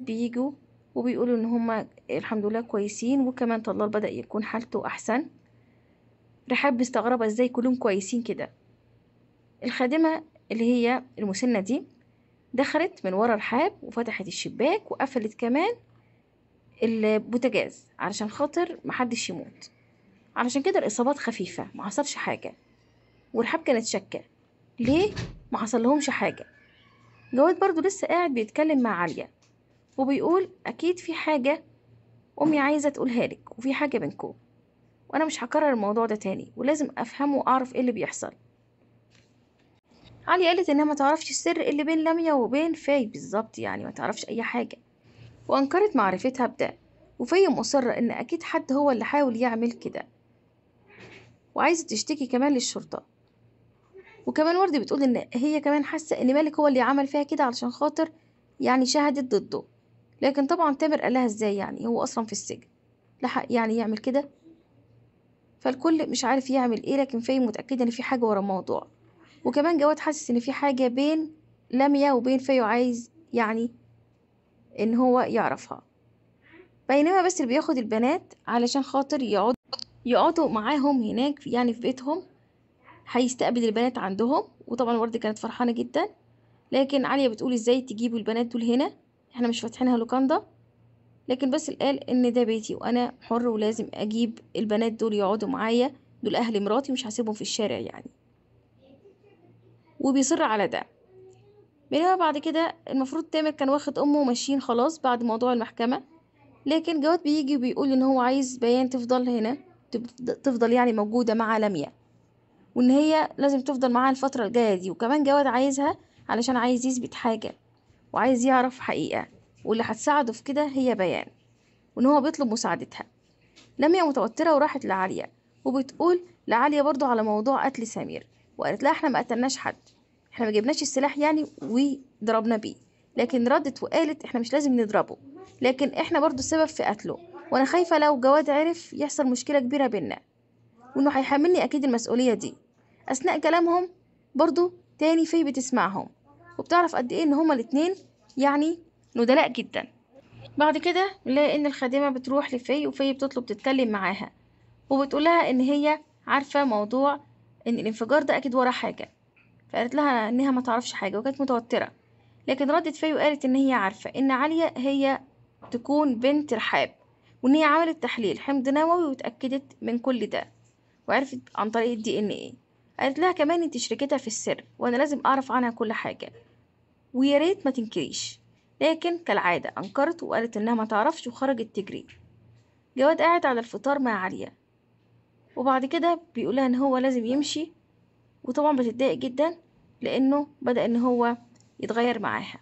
بيجوا وبيقولوا ان هما الحمد لله كويسين وكمان طلال بدأ يكون حالته احسن رحاب مستغربة ازاي كلهم كويسين كده الخادمة اللي هي المسنة دي دخلت من ورا رحاب وفتحت الشباك وقفلت كمان البوتجاز علشان خاطر محدش يموت علشان كده الاصابات خفيفة ما حصلش حاجة ورحاب كانت شاكة ليه ما حصل لهمش حاجة جواد برضو لسه قاعد بيتكلم مع عليا وبيقول اكيد في حاجه امي عايزه تقولها لك وفي حاجه بينكم وانا مش هكرر الموضوع ده تاني ولازم افهمه واعرف ايه اللي بيحصل علي قالت انها ما تعرفش السر اللي بين لميا وبين فاي بالظبط يعني ما تعرفش اي حاجه وانكرت معرفتها بده وفي مصرة ان اكيد حد هو اللي حاول يعمل كده وعايزة تشتكي كمان للشرطة وكمان وردي بتقول ان هي كمان حاسة ان مالك هو اللي عمل فيها كده علشان خاطر يعني شهدت ضده لكن طبعا تامر قالها ازاي يعني هو اصلا في السجن لحق يعني يعمل كده فالكل مش عارف يعمل ايه لكن فاهم متأكدة ان في حاجة ورا الموضوع وكمان جواد حاسس ان في حاجة بين لميا وبين فيو عايز يعني ان هو يعرفها بينما بس اللي بياخد البنات علشان خاطر يقعد يقعدوا معاهم هناك يعني في بيتهم هيستقبل البنات عندهم وطبعا ورد كانت فرحانة جدا لكن عليا بتقول ازاي تجيبوا البنات دول هنا احنا مش فاتحينها لوكاندا لكن بس قال ان ده بيتي وانا حر ولازم اجيب البنات دول يقعدوا معايا دول اهل مراتي مش هسيبهم في الشارع يعني وبيصر على ده بينما بعد كده المفروض تامر كان واخد امه وماشيين خلاص بعد موضوع المحكمه لكن جواد بيجي وبيقول ان هو عايز بيان تفضل هنا تفضل يعني موجوده مع لميا وان هي لازم تفضل معاها الفتره الجايه دي وكمان جواد عايزها علشان عايز يثبت حاجه وعايز يعرف حقيقة واللي هتساعده في كده هي بيان وإن هو بيطلب مساعدتها لميا متوترة وراحت لعليا وبتقول لعليا برضو على موضوع قتل سمير وقالت لها احنا ما قتلناش حد احنا ما جبناش السلاح يعني وضربنا بيه لكن ردت وقالت احنا مش لازم نضربه لكن احنا برضو السبب في قتله وانا خايفة لو جواد عرف يحصل مشكلة كبيرة بينا وانه هيحملني اكيد المسؤولية دي اثناء كلامهم برضو تاني في بتسمعهم وبتعرف قد ايه ان هما الاتنين يعني ندلاء جدا بعد كده بنلاقي ان الخادمة بتروح لفي وفي بتطلب تتكلم معاها وبتقولها ان هي عارفة موضوع ان الانفجار ده اكيد وراه حاجة فقالت لها انها ما تعرفش حاجة وكانت متوترة لكن ردت في وقالت ان هي عارفة ان عليا هي تكون بنت رحاب وان هي عملت تحليل حمض نووي واتأكدت من كل ده وعرفت عن طريق الدي ان ايه قالت لها كمان انت شركتها في السر وانا لازم اعرف عنها كل حاجة ويا ريت ما تنكريش لكن كالعادة أنكرت وقالت إنها ما تعرفش وخرجت تجري جواد قاعد على الفطار مع عليا وبعد كده بيقولها إن هو لازم يمشي وطبعا بتتضايق جدا لأنه بدأ إن هو يتغير معاها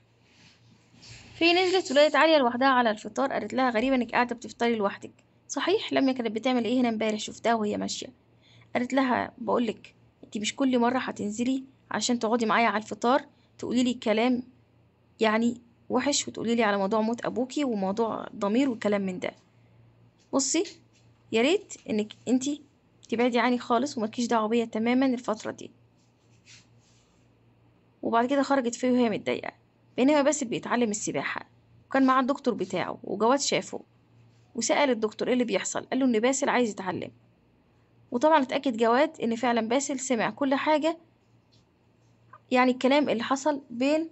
في نزلت ولقيت عليا لوحدها على الفطار قالت لها غريبة إنك قاعدة بتفطري لوحدك صحيح لما كانت بتعمل إيه هنا امبارح شفتها وهي ماشية قالت لها بقولك انتي مش كل مرة هتنزلي عشان تقعدي معايا على الفطار تقولي لي كلام يعني وحش وتقولي لي على موضوع موت ابوكي وموضوع ضمير والكلام من ده بصي يا ريت انك انت تبعدي عني خالص وملكيش دعوه بيا تماما الفتره دي وبعد كده خرجت فيه وهي متضايقه بينما باسل بيتعلم السباحه وكان معاه الدكتور بتاعه وجواد شافه وسأل الدكتور ايه اللي بيحصل قال له ان باسل عايز يتعلم وطبعا اتأكد جواد ان فعلا باسل سمع كل حاجة يعني الكلام اللي حصل بين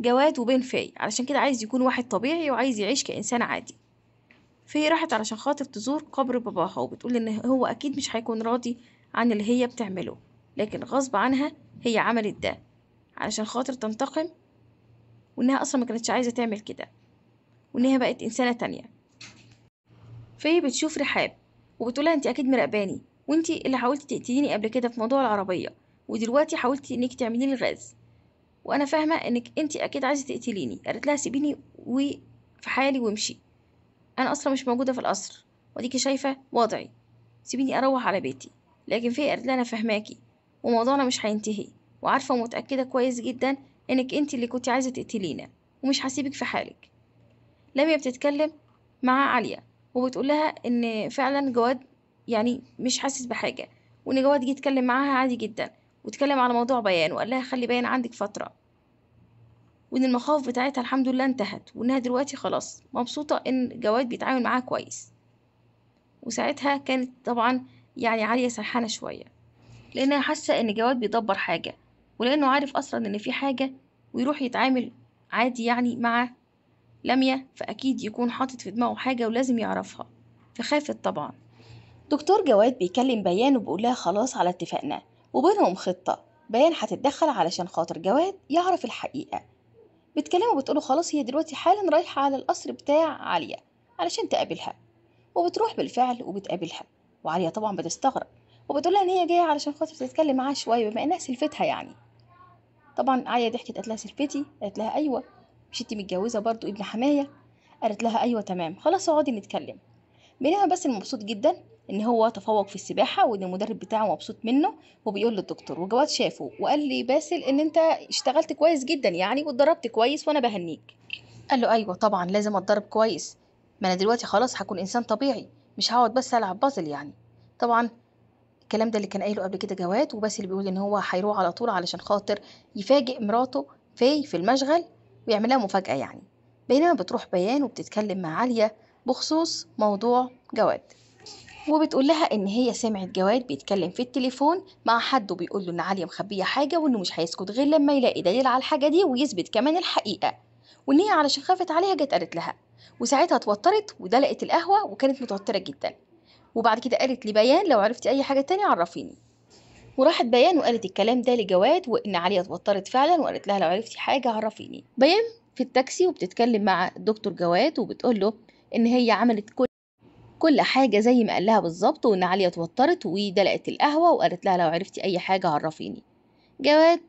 جواد وبين فاي علشان كده عايز يكون واحد طبيعي وعايز يعيش كإنسان عادي فاي راحت علشان خاطر تزور قبر باباها وبتقول إن هو أكيد مش هيكون راضي عن اللي هي بتعمله لكن غصب عنها هي عملت ده علشان خاطر تنتقم وإنها أصلا ما كانتش عايزة تعمل كده وإنها بقت إنسانة تانية فاي بتشوف رحاب وبتقولها انت اكيد مراقباني وانت اللي حاولتي تقتليني قبل كده في موضوع العربيه ودلوقتي حاولتي انك تعملي لي غاز وانا فاهمه انك انت اكيد عايزه تقتليني قالت لها سيبيني وفي حالي وامشي انا اصلا مش موجوده في القصر واديكي شايفه وضعي سيبيني اروح على بيتي لكن في قالت لها انا فاهماكي وموضوعنا مش هينتهي وعارفه ومتاكده كويس جدا انك انت اللي كنت عايزه تقتلينا ومش هسيبك في حالك لميا بتتكلم مع عليا وبتقول لها ان فعلا جواد يعني مش حاسس بحاجه وان جواد جه يتكلم معاها عادي جدا واتكلم على موضوع بيان وقال لها خلي بيان عندك فترة وإن المخاوف بتاعتها الحمد لله انتهت وإنها دلوقتي خلاص مبسوطة إن جواد بيتعامل معاها كويس وساعتها كانت طبعا يعني عالية سرحانة شوية لأنها حاسة إن جواد بيدبر حاجة ولأنه عارف أصلا إن في حاجة ويروح يتعامل عادي يعني مع لمية فأكيد يكون حاطط في دماغه حاجة ولازم يعرفها فخافت طبعا دكتور جواد بيكلم بيان وبيقول لها خلاص على اتفاقنا وبينهم خطة بيان هتتدخل علشان خاطر جواد يعرف الحقيقة بتكلمه بتقوله خلاص هي دلوقتي حالا رايحة على القصر بتاع عليا علشان تقابلها وبتروح بالفعل وبتقابلها وعليا طبعا بتستغرب وبتقولها ان هي جايه علشان خاطر تتكلم معاها شويه بما انها سلفتها يعني طبعا عليا ضحكت قالت لها سلفتي قالت لها ايوه مش انت متجوزه برضو ابن حمايه قالت لها ايوه تمام خلاص اقعدي نتكلم بينما بس المبسوط جدا ان هو تفوق في السباحه وان المدرب بتاعه مبسوط منه وبيقول للدكتور وجواد شافه وقال لي باسل ان انت اشتغلت كويس جدا يعني واتدربت كويس وانا بهنيك قال له ايوه طبعا لازم اتدرب كويس ما انا دلوقتي خلاص هكون انسان طبيعي مش هقعد بس العب بازل يعني طبعا الكلام ده اللي كان قايله قبل كده جواد وباسل بيقول ان هو هيروح على طول علشان خاطر يفاجئ مراته في في المشغل ويعملها مفاجاه يعني بينما بتروح بيان وبتتكلم مع عليا بخصوص موضوع جواد وبتقول لها ان هي سمعت جواد بيتكلم في التليفون مع حد وبيقول له ان علي مخبيه حاجه وانه مش هيسكت غير لما يلاقي دليل على الحاجه دي ويثبت كمان الحقيقه وان هي علشان خافت عليها جت قالت لها وساعتها اتوترت ودلقت القهوه وكانت متوتره جدا وبعد كده قالت لبيان لو عرفتي اي حاجه تانية عرفيني وراحت بيان وقالت الكلام ده لجواد وان عليا اتوترت فعلا وقالت لها لو عرفتي حاجه عرفيني بيان في التاكسي وبتتكلم مع الدكتور جواد وبتقول له ان هي عملت كل كل حاجة زي ما قال لها بالظبط وإن عليا اتوترت ودلقت القهوة وقالت لها لو عرفتي أي حاجة عرفيني جواد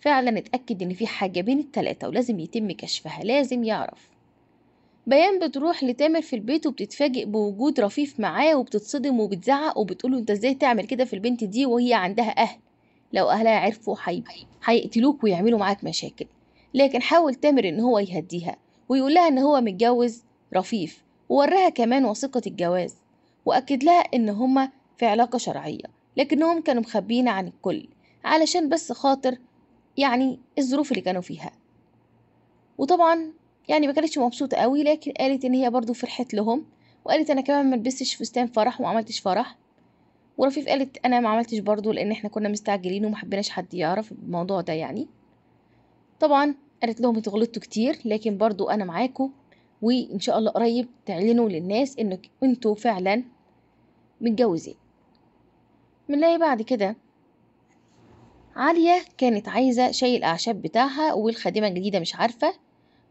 فعلا اتأكد إن في حاجة بين التلاتة ولازم يتم كشفها لازم يعرف بيان بتروح لتامر في البيت وبتتفاجئ بوجود رفيف معاه وبتتصدم وبتزعق وبتقوله انت ازاي تعمل كده في البنت دي وهي عندها اهل لو اهلها عرفوا هيقتلوك ويعملوا معاك مشاكل لكن حاول تامر ان هو يهديها ويقولها ان هو متجوز رفيف ووراها كمان وثيقة الجواز وأكد لها إن هما في علاقة شرعية لكنهم كانوا مخبيين عن الكل علشان بس خاطر يعني الظروف اللي كانوا فيها وطبعا يعني ما كانتش مبسوطة قوي لكن قالت إن هي برضو فرحت لهم وقالت أنا كمان ما لبستش فستان فرح وما عملتش فرح ورفيف قالت أنا ما عملتش برضو لأن إحنا كنا مستعجلين وما حبيناش حد يعرف الموضوع ده يعني طبعا قالت لهم انتوا غلطتوا كتير لكن برضو أنا معاكم وان شاء الله قريب تعلنوا للناس انك انتوا فعلا متجوزين بنلاقي بعد كده عالية كانت عايزة شاي الأعشاب بتاعها والخادمة الجديدة مش عارفة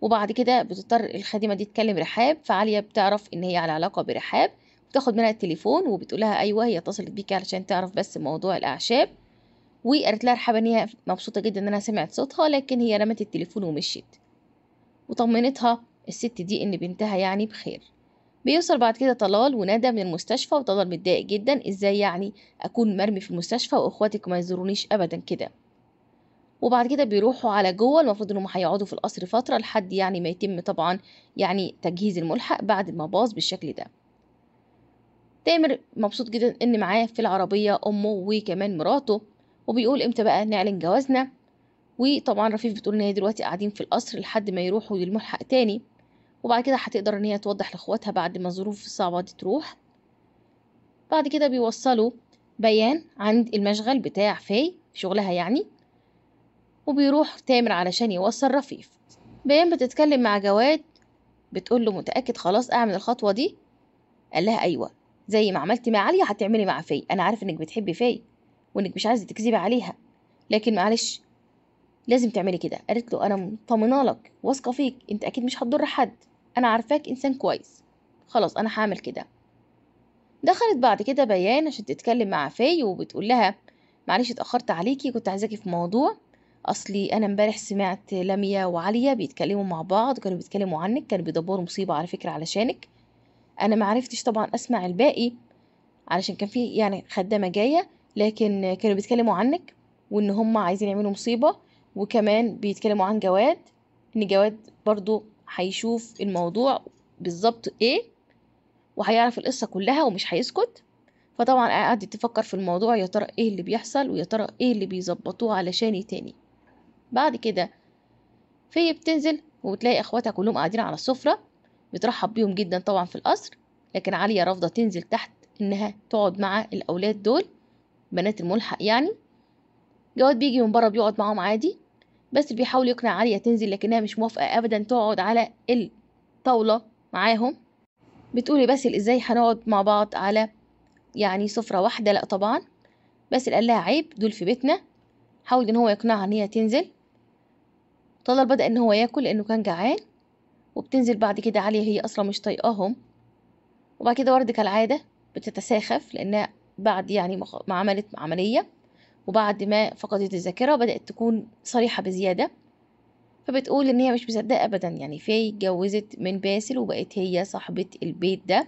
وبعد كده بتضطر الخادمة دي تكلم رحاب فعالية بتعرف إن هي على علاقة برحاب بتاخد منها التليفون وبتقولها أيوه هي اتصلت بيكي علشان تعرف بس موضوع الأعشاب وقالت لها رحاب إن هي مبسوطة جدا إن أنا سمعت صوتها لكن هي رمت التليفون ومشيت وطمنتها الست دي إن بنتها يعني بخير بيوصل بعد كده طلال ونادى من المستشفى وطلال متضايق جدا ازاي يعني اكون مرمي في المستشفى واخواتك ما يزورونيش ابدا كده وبعد كده بيروحوا على جوه المفروض انهم هيقعدوا في القصر فتره لحد يعني ما يتم طبعا يعني تجهيز الملحق بعد ما باظ بالشكل ده تامر مبسوط جدا ان معاه في العربيه امه وكمان مراته وبيقول امتى بقى نعلن جوازنا وطبعا رفيف بتقول ان هي دلوقتي قاعدين في القصر لحد ما يروحوا للملحق تاني وبعد كده هتقدر ان هي توضح لاخواتها بعد ما الظروف الصعبة دي تروح بعد كده بيوصلوا بيان عند المشغل بتاع في شغلها يعني وبيروح تامر علشان يوصل رفيف بيان بتتكلم مع جواد بتقول له متأكد خلاص أعمل الخطوة دي قال لها أيوة زي ما عملتي مع عليا هتعملي مع في أنا عارف إنك بتحبي في وإنك مش عايزة تكذبي عليها لكن معلش لازم تعملي كده قالت له أنا مطمنة لك واثقة فيك أنت أكيد مش هتضر حد أنا عارفاك إنسان كويس خلاص أنا هعمل كده دخلت بعد كده بيان عشان تتكلم مع فاي وبتقول لها معلش اتأخرت عليكي كنت عايزاكي في موضوع أصلي أنا امبارح سمعت لميا وعليا بيتكلموا مع بعض كانوا بيتكلموا عنك كانوا بيدبروا مصيبة على فكرة علشانك أنا معرفتش طبعا أسمع الباقي علشان كان في يعني خدامة جاية لكن كانوا بيتكلموا عنك وإن هما عايزين يعملوا مصيبة وكمان بيتكلموا عن جواد إن جواد برضو هيشوف الموضوع بالظبط ايه وهيعرف القصة كلها ومش هيسكت فطبعا قعدت تفكر في الموضوع يا ترى ايه اللي بيحصل ويا ترى ايه اللي بيظبطوه علشاني تاني بعد كده في بتنزل وبتلاقي اخواتها كلهم قاعدين على السفرة بترحب بيهم جدا طبعا في القصر لكن عليا رافضة تنزل تحت انها تقعد مع الاولاد دول بنات الملحق يعني جواد بيجي من بره بيقعد معاهم عادي بس بيحاول يقنع عليا تنزل لكنها مش موافقة أبدا تقعد على الطاولة معاهم بتقولي بس ازاي هنقعد مع بعض على يعني سفرة واحدة لأ طبعا باسل قال لها عيب دول في بيتنا حاول إن هو يقنعها إن هي تنزل طلال بدأ إن هو ياكل لأنه كان جعان وبتنزل بعد كده عليا هي أصلا مش طايقاهم وبعد كده ورد كالعادة بتتساخف لأنها بعد يعني ما عملت عملية وبعد ما فقدت الذاكرة بدأت تكون صريحة بزيادة فبتقول إن هي مش مصدقة أبدا يعني فاي اتجوزت من باسل وبقت هي صاحبة البيت ده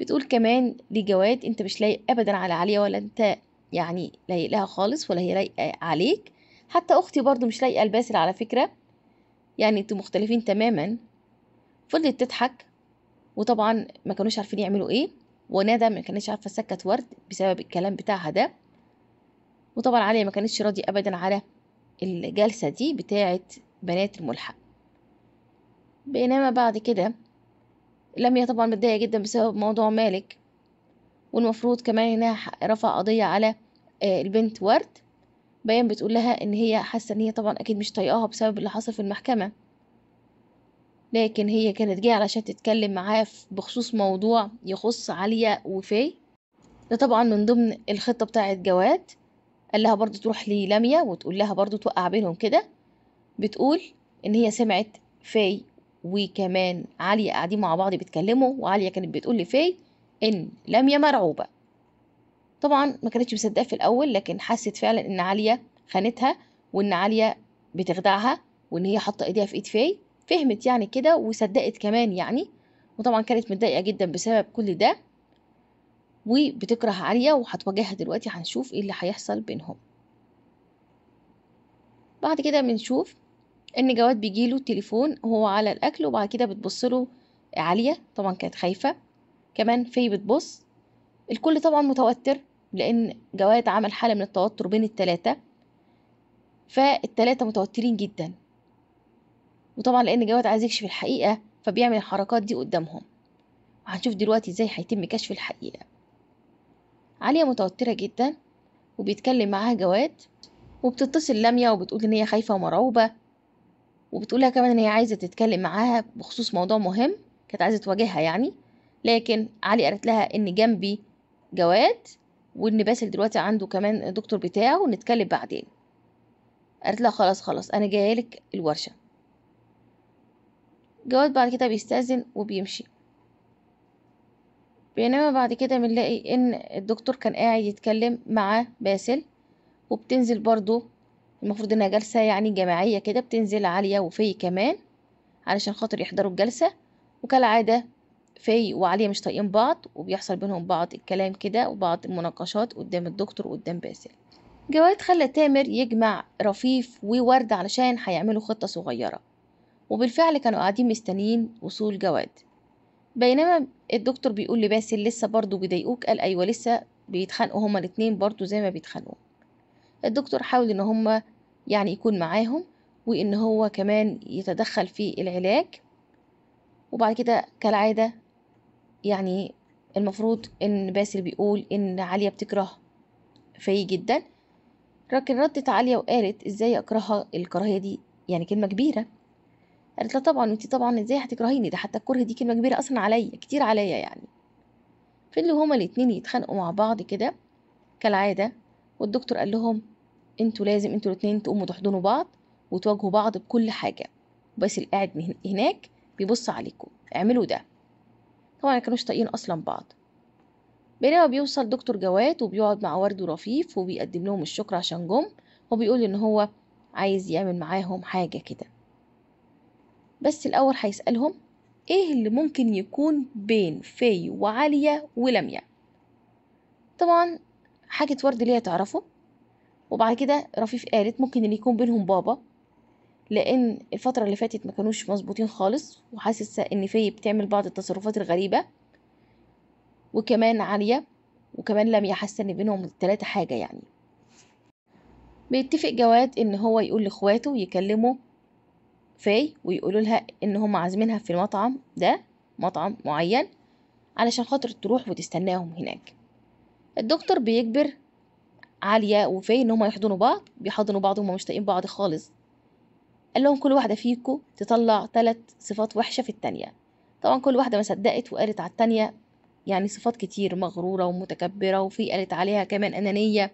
بتقول كمان لجواد أنت مش لايق أبدا على عليا ولا أنت يعني لايق لها خالص ولا هي لايقة عليك حتى أختي برضو مش لايقة لباسل على فكرة يعني انتوا مختلفين تماما فضلت تضحك وطبعا ما كانوش عارفين يعملوا ايه وندى ما كانتش عارفه تسكت ورد بسبب الكلام بتاعها ده وطبعا عليا ما كانتش راضية أبدا على الجلسة دي بتاعة بنات الملحق بينما بعد كده لميا طبعا متضايقة جدا بسبب موضوع مالك والمفروض كمان انها رفع قضية على آه، البنت ورد بيان بتقول لها ان هي حاسة ان هي طبعا اكيد مش طايقاها بسبب اللي حصل في المحكمة لكن هي كانت جاية علشان تتكلم معاه بخصوص موضوع يخص عليا وفي ده طبعا من ضمن الخطة بتاعة جواد قال لها برضو تروح للاميا وتقول لها برضو توقع بينهم كده بتقول إن هي سمعت فاي وكمان عليا قاعدين مع بعض بيتكلموا وعليا كانت بتقول لفاي إن لاميا مرعوبة طبعا ما كانتش مصدقة في الأول لكن حست فعلا إن عليا خانتها وإن عليا بتخدعها وإن هي حاطة إيديها في إيد فاي فهمت يعني كده وصدقت كمان يعني وطبعا كانت متضايقة جدا بسبب كل ده وبتكره عالية وهتواجهها دلوقتي هنشوف ايه اللي هيحصل بينهم بعد كده بنشوف ان جواد بيجيله تليفون وهو على الاكل وبعد كده بتبصله عالية طبعا كانت خايفة كمان في بتبص الكل طبعا متوتر لان جواد عمل حالة من التوتر بين التلاتة فالثلاثه متوترين جدا وطبعا لان جواد عايز يكشف الحقيقة فبيعمل الحركات دي قدامهم وهنشوف دلوقتي ازاي هيتم كشف الحقيقة عليا متوترة جدا وبيتكلم معاها جواد وبتتصل لميا وبتقول إن هي خايفة ومرعوبة وبتقولها كمان إن هي عايزة تتكلم معاها بخصوص موضوع مهم كانت عايزة تواجهها يعني لكن علي قالت لها إن جنبي جواد وإن باسل دلوقتي عنده كمان دكتور بتاعه ونتكلم بعدين قالت لها خلاص خلاص أنا جايلك الورشة جواد بعد كده بيستأذن وبيمشي بينما بعد كده بنلاقي ان الدكتور كان قاعد يتكلم مع باسل وبتنزل برضو المفروض انها جلسة يعني جماعية كده بتنزل عليا وفي كمان علشان خاطر يحضروا الجلسة وكالعادة في وعليا مش طايقين بعض وبيحصل بينهم بعض الكلام كده وبعض المناقشات قدام الدكتور وقدام باسل جواد خلى تامر يجمع رفيف وورد علشان هيعملوا خطة صغيرة وبالفعل كانوا قاعدين مستنيين وصول جواد بينما الدكتور بيقول لباسل لسه برضه بيضايقوك قال ايوه لسه بيتخانقوا هما الاتنين برضه زي ما بيتخانقوا الدكتور حاول ان هما يعني يكون معاهم وان هو كمان يتدخل في العلاج وبعد كده كالعادة يعني المفروض ان باسل بيقول ان عليا بتكره فيه جدا لكن ردت عليا وقالت ازاي اكرهها الكراهية دي يعني كلمة كبيرة قالت لها طبعا انت طبعا ازاي هتكرهيني ده حتى الكره دي كلمه كبيره اصلا عليا كتير عليا يعني فضلوا هما الاتنين يتخانقوا مع بعض كده كالعاده والدكتور قال لهم انتوا لازم انتوا الاتنين تقوموا تحضنوا بعض وتواجهوا بعض بكل حاجه بس اللي قاعد هناك بيبص عليكم اعملوا ده طبعا ما كانوش طايقين اصلا بعض بينما بيوصل دكتور جواد وبيقعد مع ورد ورفيف وبيقدم لهم الشكر عشان جم وبيقول ان هو عايز يعمل معاهم حاجه كده بس الأول هيسألهم إيه اللي ممكن يكون بين في وعالية ولمية طبعا حاجة ورد ليها تعرفه وبعد كده رفيف قالت ممكن اللي يكون بينهم بابا لأن الفترة اللي فاتت ما كانوش مظبوطين خالص وحاسسة إن في بتعمل بعض التصرفات الغريبة وكمان عالية وكمان لم حاسة إن بينهم التلاتة حاجة يعني بيتفق جواد إن هو يقول لإخواته يكلمه فاي ويقولوا لها ان هم عازمينها في المطعم ده مطعم معين علشان خاطر تروح وتستناهم هناك الدكتور بيجبر عالية وفاي ان هما يحضنوا بعض بيحضنوا بعض وهما مش طايقين بعض خالص قال لهم كل واحدة فيكو تطلع ثلاث صفات وحشة في التانية طبعا كل واحدة ما صدقت وقالت على التانية يعني صفات كتير مغرورة ومتكبرة وفي قالت عليها كمان أنانية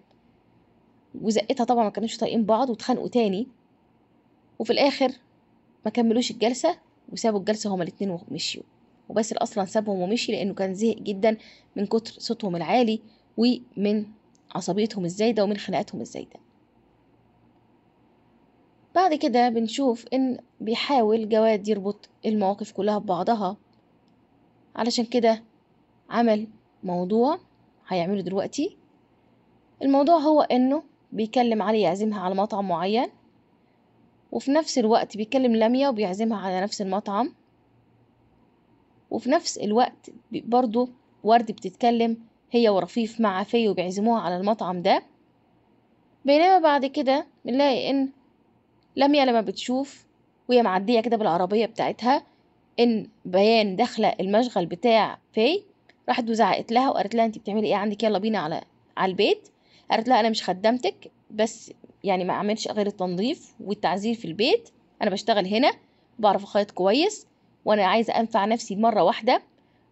وزقتها طبعا ما كانوش طايقين بعض واتخانقوا تاني وفي الآخر ما كملوش الجلسة وسابوا الجلسة هما الاتنين ومشيوا وباسل أصلا سابهم ومشي لأنه كان زهق جدا من كتر صوتهم العالي ومن عصبيتهم الزايدة ومن خناقاتهم الزايدة بعد كده بنشوف إن بيحاول جواد يربط المواقف كلها ببعضها علشان كده عمل موضوع هيعمله دلوقتي الموضوع هو إنه بيكلم علي يعزمها على مطعم معين وفي نفس الوقت بيكلم لميا وبيعزمها على نفس المطعم وفي نفس الوقت برضو ورد بتتكلم هي ورفيف مع في وبيعزموها على المطعم ده بينما بعد كده بنلاقي ان لميا لما بتشوف وهي معدية كده بالعربية بتاعتها ان بيان داخلة المشغل بتاع في راحت وزعقت لها وقالت لها انت بتعملي ايه عندك يلا بينا على على البيت قالت لها انا مش خدمتك بس يعني ما اعملش غير التنظيف والتعزير في البيت انا بشتغل هنا بعرف اخيط كويس وانا عايزه انفع نفسي مره واحده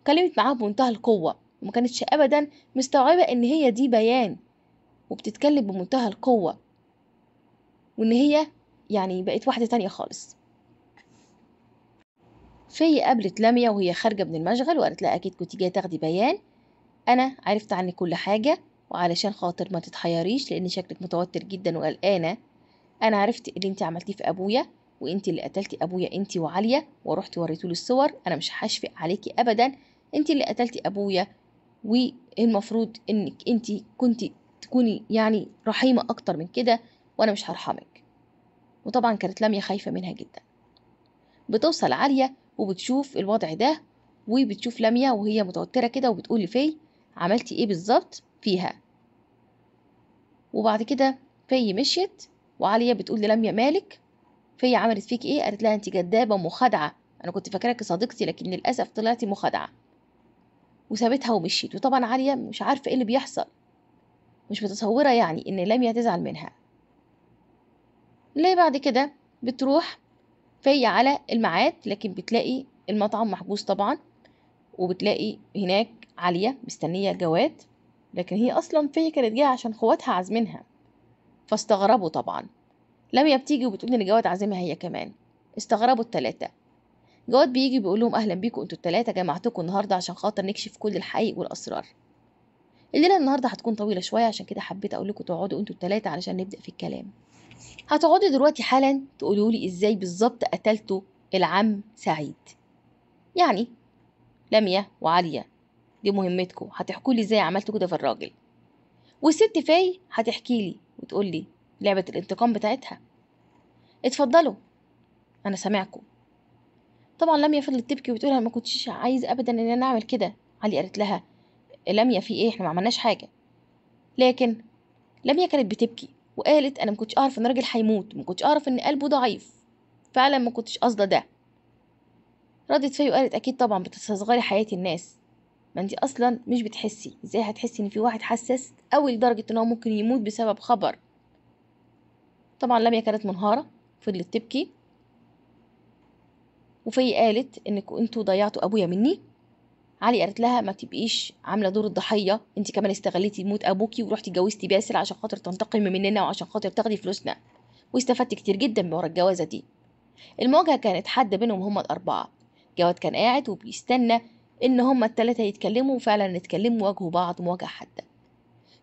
كلمت معاها بمنتهى القوه وما كانتش ابدا مستوعبه ان هي دي بيان وبتتكلم بمنتهى القوه وان هي يعني بقت واحده تانية خالص في قابلت لميا وهي خارجه من المشغل وقالت لها اكيد كنت جايه تاخدي بيان انا عرفت عنك كل حاجه وعلشان خاطر ما تتحيريش لان شكلك متوتر جدا وقلقانه انا عرفت اللي انت عملتيه في ابويا وانت اللي قتلتي ابويا انت وعليا ورحت وريتولي الصور انا مش هشفق عليكي ابدا انت اللي قتلتي ابويا والمفروض انك انت كنت تكوني يعني رحيمه اكتر من كده وانا مش هرحمك وطبعا كانت لميا خايفه منها جدا بتوصل عاليه وبتشوف الوضع ده وبتشوف لميا وهي متوتره كده وبتقول لفي عملتي ايه بالظبط فيها وبعد كده في مشيت وعليا بتقول للميا مالك في عملت فيك ايه قالت لها انت جدابه ومخادعه انا كنت فاكراكي صديقتي لكن للاسف طلعتي مخادعه وسابتها ومشيت وطبعا عليا مش عارفه ايه اللي بيحصل مش متصوره يعني ان لميا تزعل منها ليه بعد كده بتروح في على الميعاد لكن بتلاقي المطعم محجوز طبعا وبتلاقي هناك عالية مستنية الجواد لكن هي أصلا فيا كانت جاية عشان خواتها عازمينها فاستغربوا طبعا لميا بتيجي وبتقول إن جواد عازمها هي كمان استغربوا التلاتة جواد بيجي بيقول لهم أهلا بيكم أنتوا التلاتة جمعتكم النهاردة عشان خاطر نكشف كل الحقيقة والأسرار الليلة النهاردة هتكون طويلة شوية عشان كده حبيت أقول لكم تقعدوا أنتوا التلاتة علشان نبدأ في الكلام هتقعدوا دلوقتي حالا تقولوا لي إزاي بالظبط قتلتوا العم سعيد يعني لميا وعليا دي مهمتكم هتحكوا لي ازاي عملتوا كده في الراجل والست فاي هتحكي لي وتقول لي لعبة الانتقام بتاعتها اتفضلوا انا سامعكم طبعا لميا فضلت تبكي وتقول انا ما كنتش عايز ابدا ان انا اعمل كده علي قالت لها لميا في ايه احنا ما عملناش حاجه لكن لميا كانت بتبكي وقالت انا ما كنتش اعرف ان الراجل هيموت ما كنتش اعرف ان قلبه ضعيف فعلا ما كنتش قاصده ده ردت فيه وقالت اكيد طبعا بتستصغري حياه الناس ما انت اصلا مش بتحسي ازاي هتحسي ان في واحد حساس قوي لدرجه ان هو ممكن يموت بسبب خبر طبعا لميا كانت منهاره فضلت تبكي وفي قالت انكم انتوا ضيعتوا ابويا مني علي قالت لها ما تبقيش عامله دور الضحيه انت كمان استغليتي موت ابوكي ورحتي اتجوزتي باسل عشان خاطر تنتقمي مننا وعشان خاطر تاخدي فلوسنا واستفدت كتير جدا من ورا الجوازه دي المواجهه كانت حاده بينهم هما الاربعه جواد كان قاعد وبيستنى إن هما التلاتة يتكلموا وفعلا اتكلموا واجهوا بعض مواجهة حادة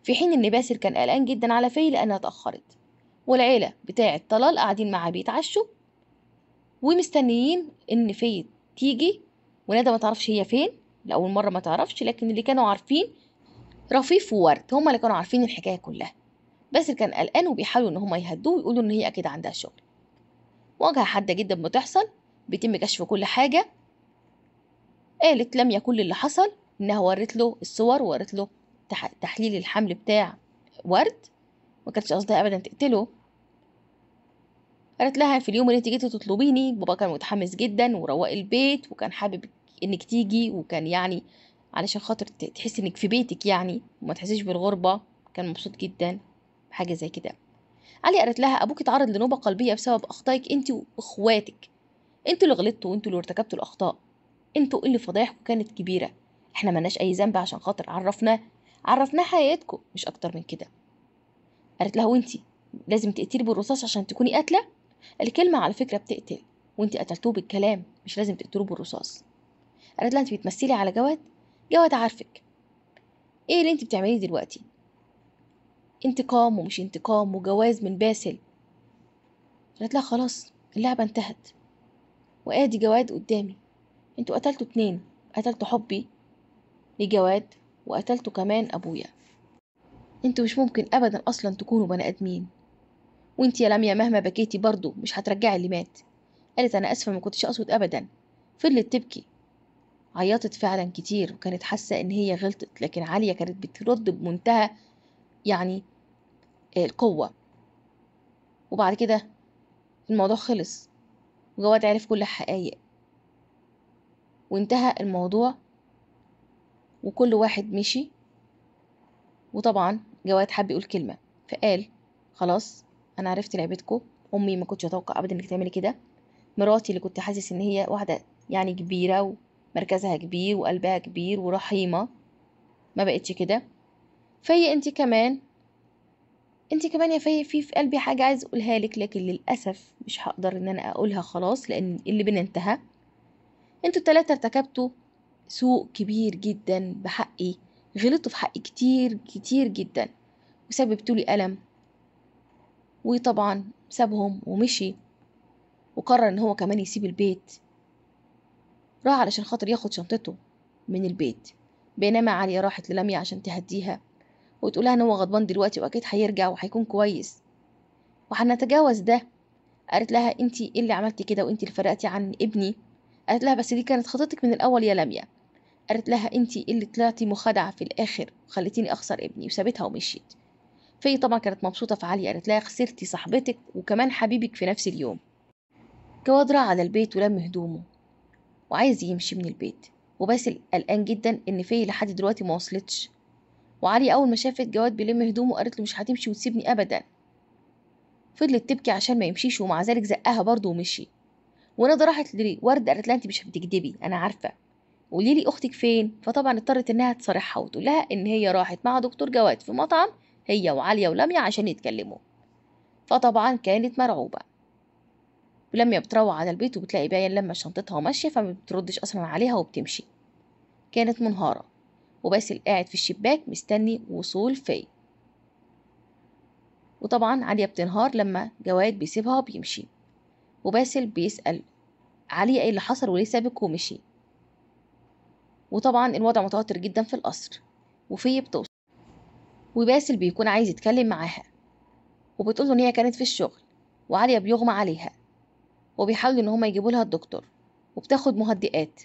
في حين إن باسل كان قلقان جدا على فاي لأنها اتأخرت والعيلة بتاعة طلال قاعدين معاه بيتعشوا ومستنيين إن في تيجي وندى ما تعرفش هي فين لأول مرة ما تعرفش لكن اللي كانوا عارفين رفيف وورد هما اللي كانوا عارفين الحكاية كلها باسل كان قلقان وبيحاولوا إن هما يهدوه ويقولوا إن هي أكيد عندها شغل مواجهة حادة جدا بتحصل بيتم كشف كل حاجة قالت لم يكن اللي حصل إنها ورت له الصور وورت له تحليل الحمل بتاع ورد ما كانتش قصدها أبدا تقتله قالت لها في اليوم اللي انت جيتي تطلبيني بابا كان متحمس جدا وروق البيت وكان حابب انك تيجي وكان يعني علشان خاطر تحسي انك في بيتك يعني وما تحسيش بالغربه كان مبسوط جدا حاجه زي كده علي قالت لها ابوك اتعرض لنوبه قلبيه بسبب اخطائك انت واخواتك انتوا اللي غلطتوا وانتوا اللي ارتكبتوا الاخطاء انتوا اللي فضايحكم كانت كبيرة احنا مالناش اي ذنب عشان خاطر عرفنا عرفنا حياتكم مش اكتر من كده قالت لها وانتي لازم تقتلي بالرصاص عشان تكوني قاتلة الكلمة على فكرة بتقتل وانتي قتلتوه بالكلام مش لازم تقتلوه بالرصاص قالت لها انت بتمثلي على جواد جواد عارفك ايه اللي انت بتعمليه دلوقتي انتقام ومش انتقام وجواز من باسل قالت لها خلاص اللعبة انتهت وادي جواد قدامي انتوا قتلتوا اتنين قتلتوا حبي لجواد وقتلتوا كمان ابويا انتوا مش ممكن ابدا اصلا تكونوا بني ادمين وانت يا لميا مهما بكيتي برضه مش هترجعي اللي مات قالت انا اسفه ما كنتش اقصد ابدا فضلت تبكي عيطت فعلا كتير وكانت حاسه ان هي غلطت لكن عاليه كانت بترد بمنتهى يعني آه، القوه وبعد كده الموضوع خلص وجواد عرف كل الحقايق وانتهى الموضوع وكل واحد مشي وطبعا جواد حب يقول كلمة فقال خلاص أنا عرفت لعبتكم أمي ما كنتش أتوقع أبدا إنك تعملي كده مراتي اللي كنت حاسس إن هي واحدة يعني كبيرة ومركزها كبير وقلبها كبير ورحيمة ما بقتش كده فيا أنت كمان انت كمان يا فيا في في قلبي حاجة عايز اقولها لك لكن للأسف مش هقدر ان انا اقولها خلاص لان اللي بينا انتهى انتوا التلاتة ارتكبتوا سوء كبير جدا بحقي غلطوا في حقي كتير كتير جدا وسببتوا لي ألم وطبعا سابهم ومشي وقرر ان هو كمان يسيب البيت راح علشان خاطر ياخد شنطته من البيت بينما علي راحت للميا عشان تهديها وتقولها ان هو غضبان دلوقتي واكيد هيرجع وهيكون كويس وهنتجاوز ده قالت لها انتي ايه اللي عملتي كده وانتي اللي فرقتي عن ابني قالت لها بس دي كانت خطتك من الأول يا لميا قالت لها انت اللي طلعتي مخادعة في الآخر وخلتيني أخسر ابني وسابتها ومشيت في طبعا كانت مبسوطة في علي قالت لها خسرتي صاحبتك وكمان حبيبك في نفس اليوم جواد راح على البيت ولم هدومه وعايز يمشي من البيت وباسل قلقان جدا ان في لحد دلوقتي ما وصلتش وعلي اول ما شافت جواد بيلم هدومه قالت له مش هتمشي وتسيبني ابدا فضلت تبكي عشان ما يمشيش ومع ذلك زقها برضه ومشي ونضى راحت لوردة قالت لها انت مش بتكدبي انا عارفه قولي لي اختك فين فطبعا اضطرت انها تصارحها وتقول لها ان هي راحت مع دكتور جواد في مطعم هي وعاليه ولميا عشان يتكلموا فطبعا كانت مرعوبه ولميا بتروح على البيت وبتلاقي باين لما شنطتها وماشيه فما بتردش اصلا عليها وبتمشي كانت منهاره وباسل قاعد في الشباك مستني وصول في وطبعا عالية بتنهار لما جواد بيسيبها وبيمشي وباسل بيسأل علي ايه اللي حصل وليه سابك ومشي وطبعا الوضع متوتر جدا في القصر وفيه بتوصل وباسل بيكون عايز يتكلم معاها وبتقوله ان هي كانت في الشغل وعليا بيغمى عليها وبيحاولوا ان هما يجيبوا لها الدكتور وبتاخد مهدئات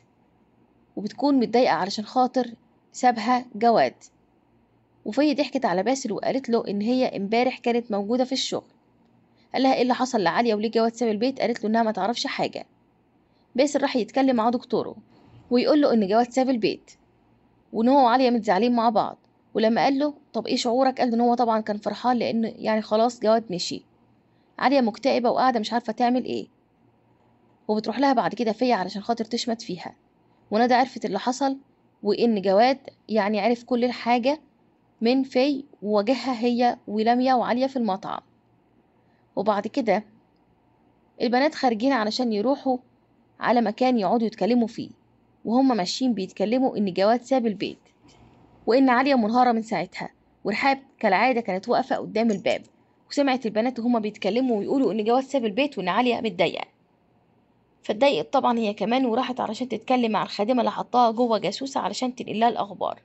وبتكون متضايقة علشان خاطر سابها جواد وفي ضحكت على باسل وقالت له ان هي امبارح كانت موجودة في الشغل قال لها ايه اللي حصل لعليا وليه جواد ساب البيت قالت له انها ما تعرفش حاجه باسل راح يتكلم مع دكتوره ويقول له ان جواد ساب البيت وان هو وعليا متزعلين مع بعض ولما قال له طب ايه شعورك قال له ان هو طبعا كان فرحان لان يعني خلاص جواد مشي عليا مكتئبه وقاعده مش عارفه تعمل ايه وبتروح لها بعد كده فيا علشان خاطر تشمت فيها وندى عرفت اللي حصل وان جواد يعني عرف كل الحاجه من في وواجهها هي ولميا وعليا في المطعم وبعد كده البنات خارجين علشان يروحوا على مكان يقعدوا يتكلموا فيه وهم ماشيين بيتكلموا إن جواد ساب البيت وإن عليا منهارة من ساعتها ورحاب كالعادة كانت واقفة قدام الباب وسمعت البنات وهما بيتكلموا ويقولوا إن جواد ساب البيت وإن عليا متضايقة فاتضايقت طبعا هي كمان وراحت علشان تتكلم مع الخادمة اللي حطاها جوه جاسوسة علشان تنقلها الأخبار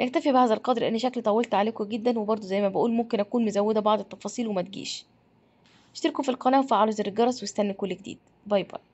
نكتفي بهذا القدر لان شكلي طولت عليكم جدا وبرضه زي ما بقول ممكن اكون مزوده بعض التفاصيل وما تجيش اشتركوا في القناه وفعلوا زر الجرس واستنوا كل جديد باي باي